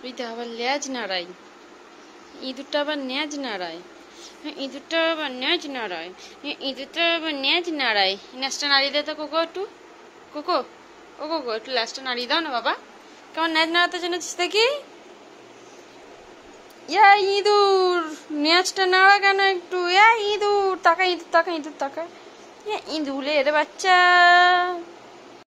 তুই তো আবার ল্যাজ নাড়াই ইঁদুরটা আবার ন্যাজ নাড়াই ইঁদুরটা আবার ন্যাজ নাড়ায় ইঁদুরটা আবার ন্যাজ নাড়াই ন্যাজটা নাড়িয়ে দে তো কোকো একটু কোকো ও কোকো একটু লাস্টটা নাড়িয়ে দাও না বাবা কেমন ন্যাজ নাড়াতে জেনেছিস দেখি ইয়া ইঁদুর ন্যাজটা নাড়া কেন একটু ইয়া ইঁদুর তাকা ইঁদুর তাকা ইঁদুর তাকা ইয়া ইঁদুরে বাচ্চা